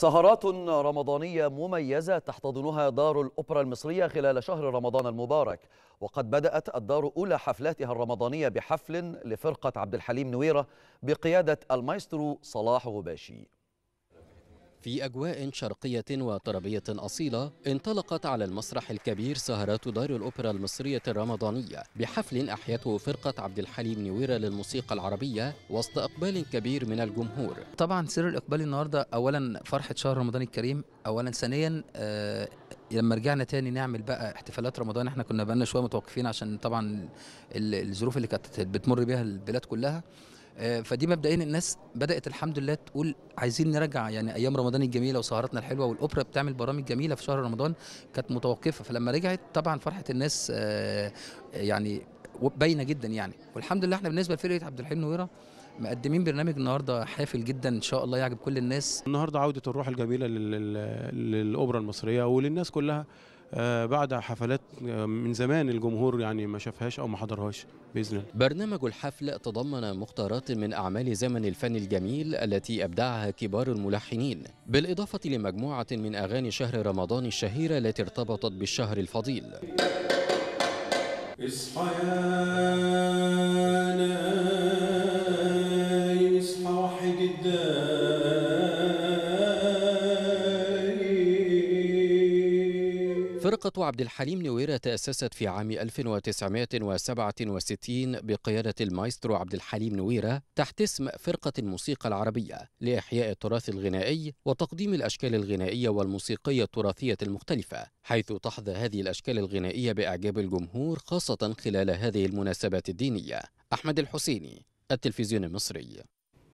سهرات رمضانية مميزة تحتضنها دار الأوبرا المصرية خلال شهر رمضان المبارك وقد بدأت الدار أولى حفلاتها الرمضانية بحفل لفرقة عبد الحليم نويرة بقيادة المايسترو صلاح غباشي في أجواء شرقية وطربية أصيلة انطلقت على المسرح الكبير سهرات دار الأوبرا المصرية الرمضانية بحفل أحيته فرقة عبد الحليم نويرة للموسيقى العربية وسط إقبال كبير من الجمهور طبعا سر الإقبال النهاردة أولا فرحة شهر رمضان الكريم أولا ثانيا آه لما رجعنا تاني نعمل بقى احتفالات رمضان احنا كنا بقالنا شويه متوقفين عشان طبعا الظروف اللي كانت بتمر بيها البلاد كلها آه، فدي مبدئيا الناس بدات الحمد لله تقول عايزين نرجع يعني ايام رمضان الجميله وسهراتنا الحلوه والاوبرا بتعمل برامج جميله في شهر رمضان كانت متوقفه فلما رجعت طبعا فرحه الناس آه، يعني باينه جدا يعني والحمد لله احنا بالنسبه لفرقه عبد الحليم نويره مقدمين برنامج النهارده حافل جدا ان شاء الله يعجب كل الناس النهارده عوده الروح الجميله للاوبرا المصريه وللناس كلها بعد حفلات من زمان الجمهور يعني ما شافهاش او ما حضرهاش باذن الله. برنامج الحفل تضمن مختارات من اعمال زمن الفن الجميل التي ابدعها كبار الملحنين، بالاضافه لمجموعه من اغاني شهر رمضان الشهيره التي ارتبطت بالشهر الفضيل. اصحى يا ناي اصحى وحيد الدار فرقة عبد الحليم نويرة تأسست في عام 1967 بقيادة المايسترو عبد الحليم نويرة تحت اسم فرقة الموسيقى العربية لإحياء التراث الغنائي وتقديم الأشكال الغنائية والموسيقية التراثية المختلفة حيث تحظى هذه الأشكال الغنائية بإعجاب الجمهور خاصة خلال هذه المناسبات الدينية أحمد الحسيني التلفزيون المصري